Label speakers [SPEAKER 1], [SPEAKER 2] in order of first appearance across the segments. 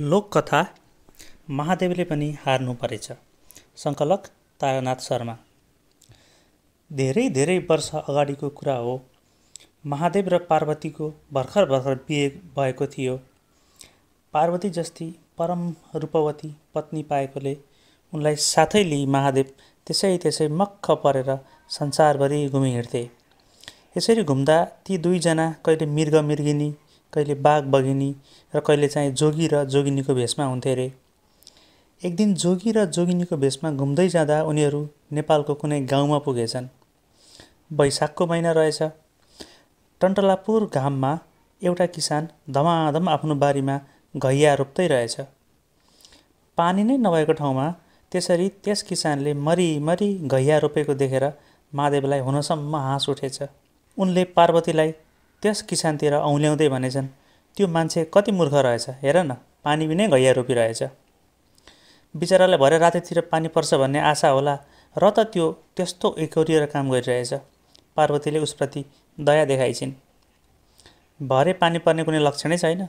[SPEAKER 1] लोककथा महादेवले पनि हार्नु परेछ सङ्कलक तारानाथ शर्मा धेरै धेरै वर्ष अगाडिको कुरा हो महादेव र पार्वतीको भर्खर भर्खर बिहे भएको थियो पार्वती जस्ती परम रूपवती पत्नी पाएकोले उनलाई साथै लिई महादेव त्यसै त्यसै मक्ख परेर संसारभरि घुमिहिँड्थे यसरी घुम्दा ती दुईजना कहिले मृग मिर्गिनी कहिले बाघ बघिनी र कहिले चाहिँ जोगी र जोगिनीको भेषमा हुन्थे अरे एक दिन जोगी र जोगिनीको भेषमा घुम्दै जाँदा उनीहरू नेपालको कुनै गाउँमा पुगेछन् वैशाखको महिना रहेछ टन्टलापुर घाममा एउटा किसान धमाधम आफ्नो बारीमा घैया रोप्दै रहेछ पानी नै नभएको ठाउँमा त्यसरी त्यस किसानले मरिमरि घैया रोपेको देखेर महादेवलाई हुनसम्म हाँस उठेछ उनले पार्वतीलाई त्यस किसानतिर औँल्याउँदै भनेछन् त्यो मान्छे कति मूर्ख रहेछ हेर न पानी पनि घैया रोपिरहेछ बिचरालाई भरे रातितिर पानी पर्छ भन्ने आशा होला र त त्यो त्यस्तो एकोरिएर काम गरिरहेछ पार्वतीले उसप्रति दया देखाइछिन् भरे पानी पर्ने कुनै लक्षणै छैन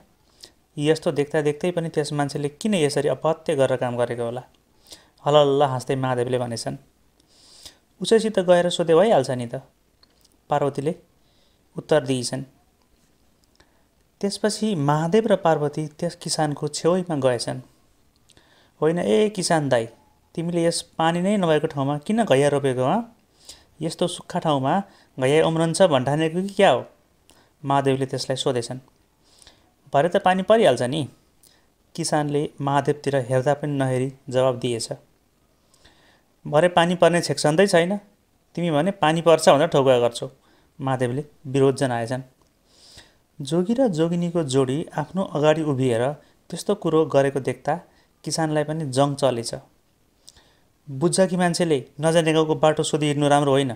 [SPEAKER 1] यस्तो देख्दा देख्दै पनि त्यस मान्छेले किन यसरी अपत्य गरेर काम गरेको होला हल्ल हाँस्दै महादेवले भनेछन् उसैसित गएर सोधे भइहाल्छ नि त पार्वतीले उत्तर दिइछन् त्यसपछि महादेव र पार्वती त्यस किसानको छेउमा गएछन् होइन ए किसान दाई तिमीले यस पानी नै नभएको ठाउँमा किन घैया रोपेको हँ यस्तो सुक्खा ठाउँमा घैया उम्रन्छ भन्ठानेको कि क्या हो महादेवले त्यसलाई सोधेछन् भरे त पानी परिहाल्छ नि किसानले महादेवतिर हेर्दा पनि नहेरी जवाब दिएछ भरे पानी पर्ने छेक्सन्दै छैन तिमी भने पानी पर्छ भनेर ठोकुवा गर्छौ महादेवले विरोध जनाएछन् जोगी र जोगिनीको जोडी आफ्नो अगाडि उभिएर त्यस्तो कुरो गरेको देख्दा किसानलाई पनि जङ चलेछ बुझ्छ कि मान्छेले नजाने बाटो सोधी हिँड्नु राम्रो होइन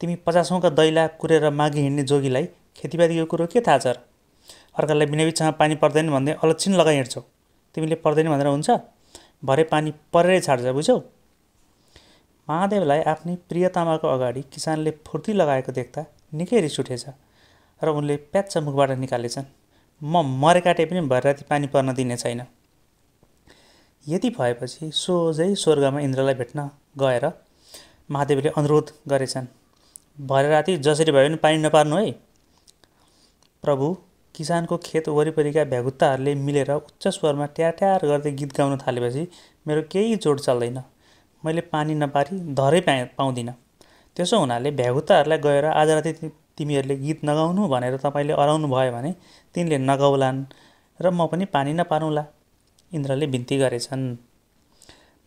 [SPEAKER 1] तिमी पचासौँका दैला कुरेर माघी हिँड्ने जोगीलाई खेतीपातीको कुरो के थाहा छ र अर्कालाई बिचमा पानी पर्दैन भन्दै अलक्षिण लगाइ हिँड्छौ तिमीले पर्दैन भनेर हुन्छ भरे पानी परेरै छाड्छ बुझ्यौ महादेवलाई आफ्नै प्रियतामाको अगाडि किसानले फुर्ती लगाएको देख्दा निकै रिस उठेछ र उनले प्याच मुखबाट निकालेछन् म मरे काटे पनि भएर राति पानी पर्न दिने छैन यति भएपछि सोझै स्वर्गमा इन्द्रलाई भेट्न गएर महादेवले अनुरोध गरेछन् भरे राति जसरी भए पनि पानी नपार्नु है प्रभु किसानको खेत वरिपरिका भ्यागुत्ताहरूले मिलेर उच्च स्वरमा ट्याट्यार गर्दै गीत गाउन थालेपछि मेरो केही जोड चल्दैन मैले पानी नपारी धरै पाए पाउँदिनँ त्यसो हुनाले भ्यागुताहरूलाई गएर आज राति तिमीहरूले गीत नगाउनु भनेर तपाईँले अराउनु भयो भने तिनले नगाउलान् र म पनि पानी नपारौँला इन्द्रले बिन्ती गरेछन्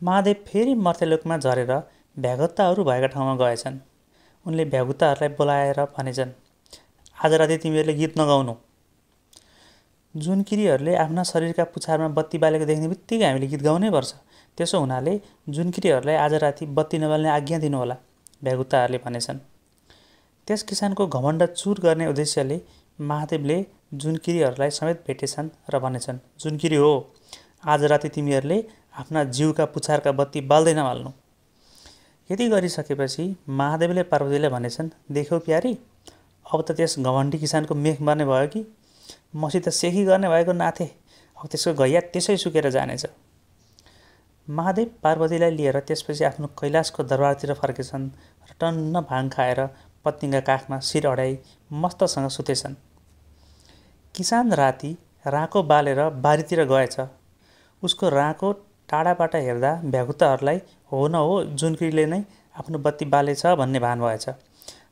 [SPEAKER 1] महादेव फेरि मर्त्यलोकमा झरेर भ्यागुत्ताहरू भएका ठाउँमा गएछन् उनले भ्यागुताहरूलाई बोलाएर भनेछन् आज राति तिमीहरूले गीत नगाउनु जुन किरीहरूले आफ्ना शरीरका पुछारमा बत्ती बालेको देख्ने बित्तिकै हामीले गीत गाउनै पर्छ त्यसो हुनाले जुन किरीहरूलाई आज राति बत्ती नबाल्ने आज्ञा दिनुहोला भ्यागुताहरूले भनेछन् त्यस किसानको घमण्ड चुर गर्ने उद्देश्यले महादेवले जुनकिरीहरूलाई समेत भेटेछन् र भनेछन् जुनकिरी हो आज राति तिमीहरूले आफ्ना जिउका पुछारका बत्ती बाल्दैन बाल्नु यति गरिसकेपछि महादेवले पार्वतीले भनेछन् देख्यौ प्यारी अब त त्यस घमण्डी किसानको मेख मार्ने भयो कि मसित सेकी गर्ने भएको नाथे अब त्यसको घैया त्यसै सुकेर जानेछ महादेव पार्वतीलाई लिएर त्यसपछि आफ्नो कैलाशको दरबारतिर फर्केछन् र टन्न भाङ खाएर पत्नीका काखमा शिर अडाई मस्तसँग सुतेछन् किसान राति राको बालेर बारीतिर गएछ उसको राको टाढाबाट हेर्दा भ्यागुताहरूलाई हो न हो जुनकीले नै आफ्नो बत्ती बालेछ भन्ने भान भएछ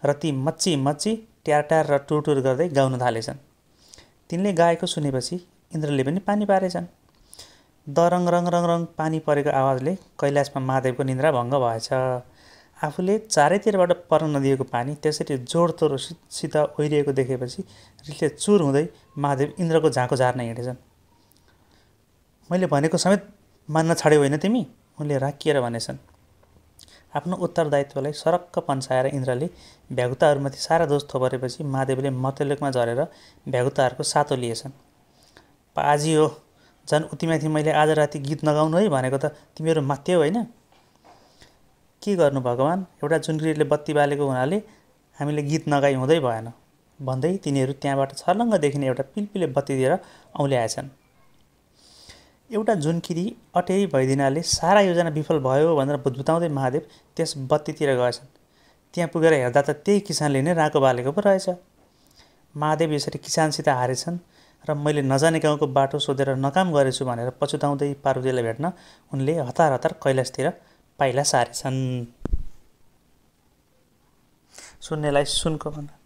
[SPEAKER 1] र ती मच्ची मच्ची ट्यार र टुर गर्दै गाउन थालेछन् तिनले गाएको सुनेपछि इन्द्रले पनि पानी पारेछन् दरङ रङ रङ रङ पानी परेको आवाजले कैलाशमा महादेवको निन्द्रा भङ्ग भएछ आफूले चारैतिरबाट पर्न नदिएको पानी त्यसरी तोडसित ओहिरिएको देखेपछि रिसले चुर हुँदै महादेव इन्द्रको झाँको झार्न हिँडेछन् मैले भनेको समेत मान्न छाड्यो होइन तिमी उनले राखिएर भनेछन् आफ्नो उत्तरदायित्वलाई सरक्क पन्साएर इन्द्रले भ्यागुताहरूमाथि सारा दोष थोपरेपछि महादेवले मतलेकमा झरेर भ्यागुताहरूको सातो लिएछन् पाजी हो झन् उतिमाथि मैले आज राति गीत नगाउनु है भनेको त तिमीहरू माथ्यौ होइन के गर्नु भगवान् एउटा जुनकिरीले बत्ती बालेको हुनाले हामीले गीत नगाइ हुँदै भएन भन्दै तिनीहरू त्यहाँबाट देखिने एउटा पिलपिले बत्ती दिएर औल्याएछन् एउटा जुनकिरी अटेरी भइदिनाले सारा योजना विफल भयो भनेर बुझबुताउँदै महादेव त्यस बत्तीतिर गएछन् त्यहाँ पुगेर हेर्दा त त्यही किसानले नै राको बालेको पो रहेछ महादेव यसरी किसानसित हारेछन् र मैले नजाने गाउँको बाटो सोधेर नकाम गरेछु भनेर पछुताउँदै पार्वतीलाई भेट्न उनले हतार हतार कैलाशतिर पाइला सारेछन् सुन्नेलाई सुनको भन